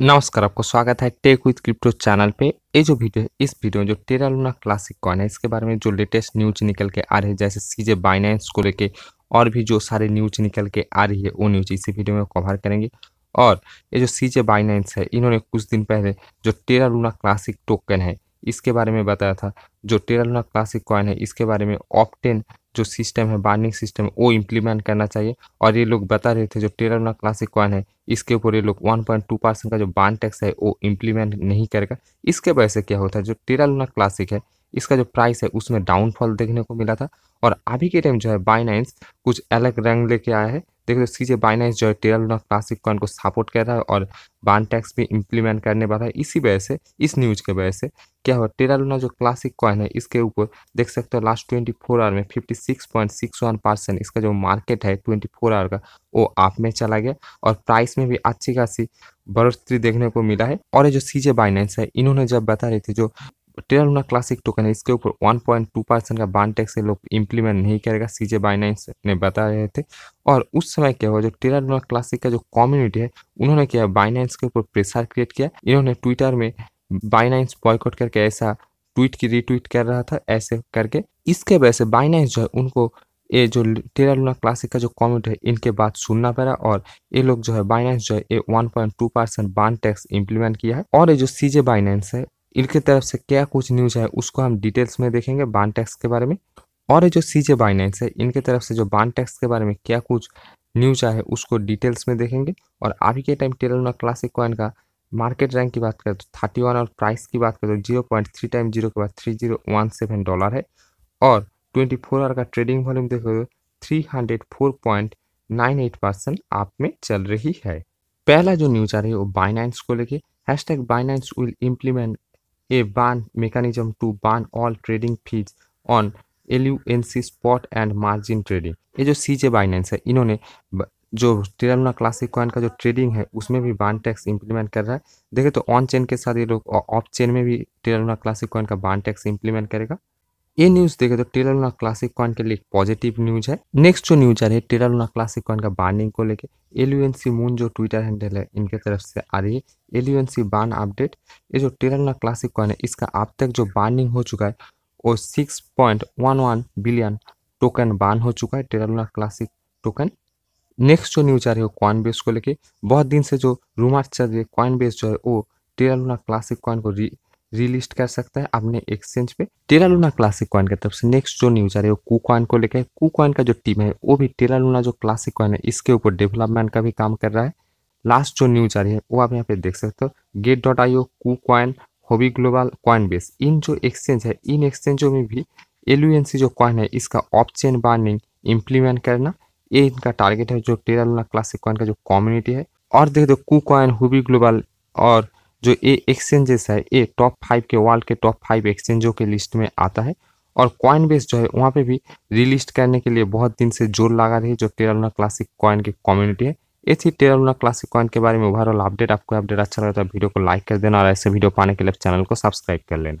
नमस्कार आपको स्वागत है टेक विथ क्रिप्टो चैनल पे ये जो वीडियो है इस वीडियो में जो टेरा लूना क्लासिक कॉइन है इसके बारे में जो लेटेस्ट न्यूज निकल के आ रही है जैसे सीजे बाइनेंस को लेके और भी जो सारे न्यूज निकल के आ रही है वो न्यूज इसी वीडियो में कवर करेंगे और ये जो सीजे बाइनेंस है इन्होंने कुछ दिन पहले जो टेरा लूना क्लासिक टोकन है इसके बारे में बताया था जो टेरा लूना क्लासिक कॉइन है इसके बारे में ऑप्टेन जो सिस्टम है बार्निंग सिस्टम वो इम्प्लीमेंट करना चाहिए और ये लोग बता रहे थे जो टेरा लूना क्लासिक कॉइन है इसके ऊपर ये लोग वन पॉइंट टू परसेंट का जो बान टैक्स है वो इम्प्लीमेंट नहीं करेगा इसके वजह से क्या होता है जो टेरा लूना क्लासिक है इसका जो प्राइस है उसमें डाउनफॉल देखने को मिला था और अभी के टाइम जो है बाइनाइंस कुछ अलग रंग लेके आया है देख लो इसकी बाइनाइस जो है टेलर क्लासिक कॉइन को सपोर्ट कर रहा है और बान टैक्स भी इम्प्लीमेंट करने वाला है इसी वजह से इस न्यूज़ के वजह से क्या हुआ टेरा जो क्लासिक कॉइन है इसके ऊपर देख सकते हो लास्ट ट्वेंटी फोर आवर में fifty six point six one percent इसका जो मार्केट है ट्वेंटी फोर आवर का वो आप में चला गया और प्राइस में भी अच्छी खासी बढ़ोतरी देखने को मिला है और ये जो सीजे बाइनेंस है इन्होंने जब बता रहे थे जो टेयर लूना क्लासिक टोकन है इसके ऊपर 1.2 परसेंट का बान टैक्स लोग इम्प्लीमेंट नहीं करेगा सीजे बाइनेंस ने बता रहे थे और उस समय क्या हुआ जो टेरा लूना क्लासिक का जो कम्युनिटी है उन्होंने क्या बाइनेंस के ऊपर प्रेशर क्रिएट किया इन्होंने ट्विटर में बाइनेंस बॉयकॉट करके ऐसा ट्वीट की रीट्वीट कर रहा था ऐसे करके इसके वजह से बाइनेंस जो है उनको ये जो टेरा लूना क्लासिक का जो कॉमेंट है इनके बात सुनना पड़ा और ये लोग जो है बाइनेंस जो है ये 1.2 परसेंट बान टैक्स इम्प्लीमेंट किया है और ये जो सीजे बाइनेंस है इनके तरफ से क्या कुछ न्यूज़ है उसको हम डिटेल्स में देखेंगे बान टैक्स के बारे में और जो सी जे बाइनेंस है इनके तरफ से जो बान टैक्स के बारे में क्या कुछ न्यूज आए उसको डिटेल्स में देखेंगे और अभी के टाइम टेलोना क्लासिक कॉइन का मार्केट रैंक की बात करें तो थर्टी वन और प्राइस की बात करें तो zero point three time zero के बाद थ्री जीरो डॉलर है और ट्वेंटी आवर का ट्रेडिंग वॉल्यूम देखो तो three hundred four point nine eight percent आप में चल रही है पहला जो न्यूज आ रही है वो बाइनाइंस को लेके hashtag Binance will implement a ban mechanism to ban all trading fees on all spot and margin trading ये जो सी जे बाइनेंस है इन्होंने जो टेरालुना क्लासिक कॉइन का जो ट्रेडिंग है उसमें भी बान टैक्स इंप्लीमेंट कर रहा है देखे तो ऑन चेन के साथ ये लोग ऑफ चेन में भी टेरालुना क्लासिक कॉइन का बान टैक्स इंप्लीमेंट करेगा ये न्यूज देखे तो टेलर लूना क्लासिक कॉइन के लिए पॉजिटिव न्यूज है नेक्स्ट जो न्यूज आ रही है टेलर लूना क्लासिक कॉइन का बार्निंग को लेके एलयूएनसी मून जो ट्विटर हैंडल है इनके तरफ से आ रही है एलयूएनसी बार्न अपडेट ये जो टेलर लूना क्लासिक कॉइन है इसका अब तक जो बार्निंग हो चुका है वो six point one one billion token burn हो चुका है Terra Luna Classic token next जो न्यूज आ रही है कॉइन बेस को लेके बहुत दिन से जो रूमर चल रही है कॉइन बेस जो है वो टेरा लूना क्लासिक कॉइन को रिलिस्ट कर सकता है अपने एक्सचेंज पे टेरा लूना क्लासिक कॉइन के तरफ से नेक्स्ट जो न्यूज आ रही है वो कू कॉइन को लेकर कू कॉइन का जो टीम है वो भी टेरा लूना जो क्लासिक कॉइन है इसके ऊपर डेवलपमेंट का भी काम कर रहा है लास्ट जो न्यूज आ रही है वो आप यहाँ पे देख सकते हो Gate dot I O KuCoin Huobi Global Coinbase इन जो एक्सचेंज है इन एक्सचेंजों में भी एल जो कॉइन है इसका ऑफ चेन बार्निंग इम्प्लीमेंट करना ये इनका टारगेट है जो टेरा लूना क्लासिक कॉइन का जो कम्युनिटी है और देख दो कू कॉइन हुबी ग्लोबल और जो ये एक्सचेंजेस है ये टॉप फाइव के वर्ल्ड के टॉप फाइव एक्सचेंजों के लिस्ट में आता है और कॉइन बेस जो है वहाँ पे भी रिलिस्ट करने के लिए बहुत दिन से जोर लगा रही है जो टेरालुना क्लासिक कॉइन की कम्युनिटी है ये थी टेरालुना क्लासिक कॉइन के बारे में ओवरऑल अपडेट आपको अपडेट अच्छा लगा तो वीडियो को लाइक कर देना और ऐसे वीडियो पाने के लिए चैनल को सब्सक्राइब कर लेना